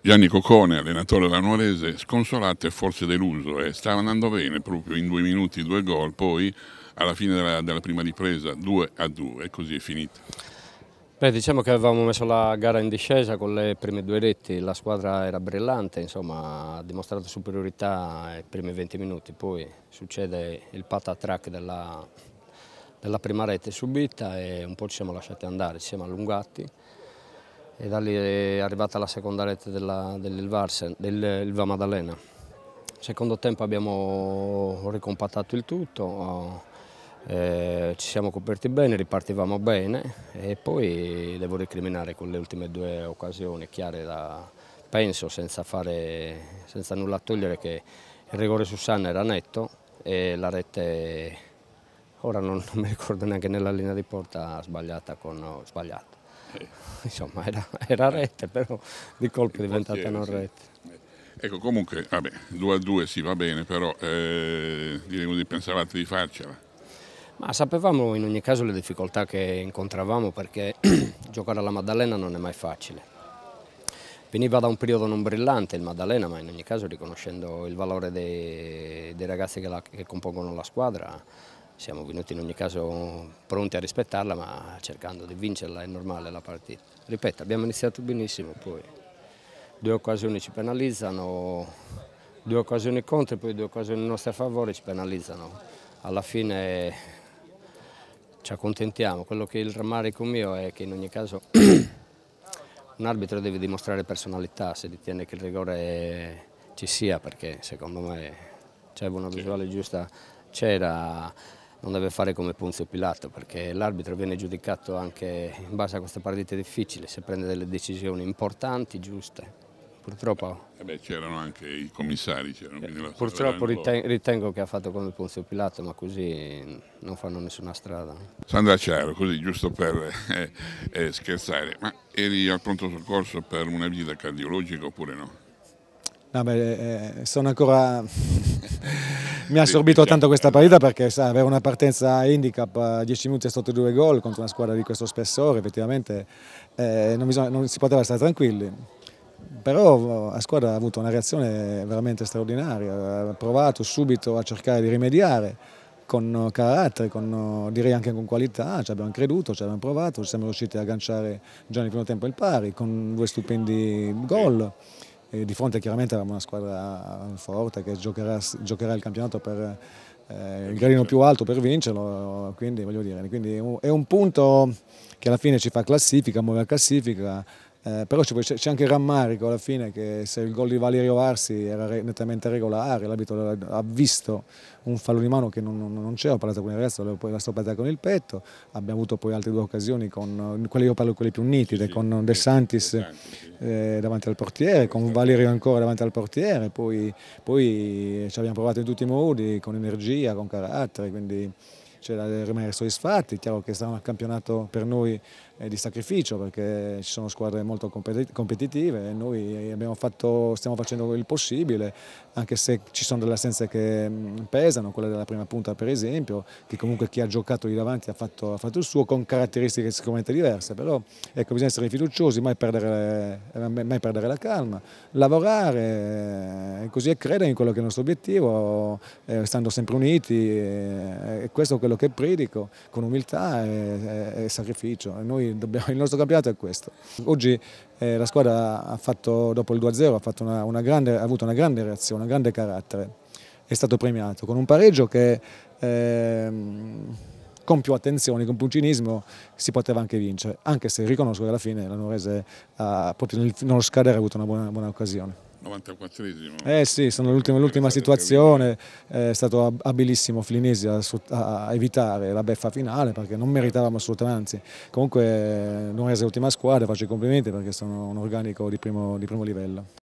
Gianni Cocone, allenatore lanuarese, sconsolato e forse deluso, e eh. stava andando bene proprio in due minuti due gol, poi alla fine della, della prima ripresa 2 a 2 e così è finita. Beh, diciamo che avevamo messo la gara in discesa con le prime due reti, la squadra era brillante, insomma, ha dimostrato superiorità nei primi 20 minuti, poi succede il patatrack della, della prima rete subita e un po' ci siamo lasciati andare, ci siamo allungati e da lì è arrivata la seconda rete dell'Ilva dell Maddalena. Secondo tempo abbiamo ricompattato il tutto, oh, eh, ci siamo coperti bene, ripartivamo bene e poi devo ricriminare con le ultime due occasioni chiare da, penso senza, fare, senza nulla a togliere che il rigore su Sanna era netto e la rete ora non, non mi ricordo neanche nella linea di porta sbagliata con, sbagliata. Eh, insomma era, era rete, però di colpo è diventata non rete. Ecco, comunque, vabbè, 2 a 2 sì, va bene, però eh, pensavate di farcela? Ma sapevamo in ogni caso le difficoltà che incontravamo perché giocare alla Maddalena non è mai facile. Veniva da un periodo non brillante il Maddalena, ma in ogni caso riconoscendo il valore dei, dei ragazzi che, la, che compongono la squadra, siamo venuti in ogni caso pronti a rispettarla ma cercando di vincerla è normale la partita. Ripeto, abbiamo iniziato benissimo, poi due occasioni ci penalizzano, due occasioni contro e poi due occasioni a nostro favore ci penalizzano. Alla fine ci accontentiamo, quello che il rammarico mio è che in ogni caso un arbitro deve dimostrare personalità se ritiene che il rigore ci sia perché secondo me c'è una visuale giusta, c'era non deve fare come Ponzio Pilato perché l'arbitro viene giudicato anche in base a queste partite difficili, se prende delle decisioni importanti, giuste. Purtroppo... Eh c'erano anche i commissari. Eh, purtroppo riten ritengo che ha fatto come Ponzio Pilato, ma così non fanno nessuna strada. Sandra Ciaro, così giusto per eh, eh scherzare, ma eri al pronto soccorso per una visita cardiologica oppure no? No, beh, eh, sono ancora... mi ha assorbito tanto questa mm. partita perché sa, avere una partenza handicap a 10 minuti sotto due gol contro una squadra di questo spessore effettivamente eh, non, bisogna, non, si poteva stare tranquilli. Però la squadra ha avuto una reazione veramente straordinaria, ha provato subito a cercare di rimediare con carattere, con, direi anche con qualità, ci abbiamo creduto, ci abbiamo provato, siamo riusciti a agganciare già nel primo tempo il pari con due stupendi gol. Sì eh, di fronte chiaramente a una squadra forte che giocherà, giocherà il campionato per eh, il gradino più alto per vincerlo, quindi voglio dire, quindi è un punto che alla fine ci fa classifica, muove la classifica, eh, però c'è anche il rammarico alla fine che se il gol di Valerio Varsi era nettamente regolare, l'abito ha visto un fallo di mano che non, non, non c'era, ho parlato con il resto, l'ha stoppata con il petto, abbiamo avuto poi altre due occasioni, con, quelle io parlo quelle più nitide, sì, con De Santis eh, davanti al portiere, con Valerio ancora davanti al portiere, poi, poi ci abbiamo provato in tutti i modi, con energia, con carattere, quindi c'è da rimanere soddisfatti, è chiaro che sarà un campionato per noi eh, di sacrificio perché ci sono squadre molto competitive e noi fatto, stiamo facendo il possibile anche se ci sono delle assenze che mm, pesano, quella della prima punta per esempio, che comunque chi ha giocato lì davanti ha fatto, ha fatto il suo con caratteristiche sicuramente diverse, però ecco, bisogna essere fiduciosi, mai perdere, eh, mai perdere la calma, lavorare eh, così e credere in quello che è il nostro obiettivo, eh, stando sempre uniti eh, e questo è quello che predico con umiltà e, e sacrificio. Dobbiamo, il nostro campionato è questo. Oggi eh, la squadra ha fatto, dopo il 2-0 ha, ha, avuto una grande reazione, un grande carattere. È stato premiato con un pareggio che... Eh, con più attenzione, con più cinismo si poteva anche vincere, anche se riconosco che alla fine la Norese, proprio nello scadere, ha avuto una buona, buona occasione. 94esimo. Eh sì, sono l'ultima, situazione, eh, è stato abilissimo Flinesi a, a, evitare la beffa finale perché non meritavamo assolutamente, anzi comunque non è l'ultima squadra, faccio i complimenti perché sono un organico di primo, di primo livello.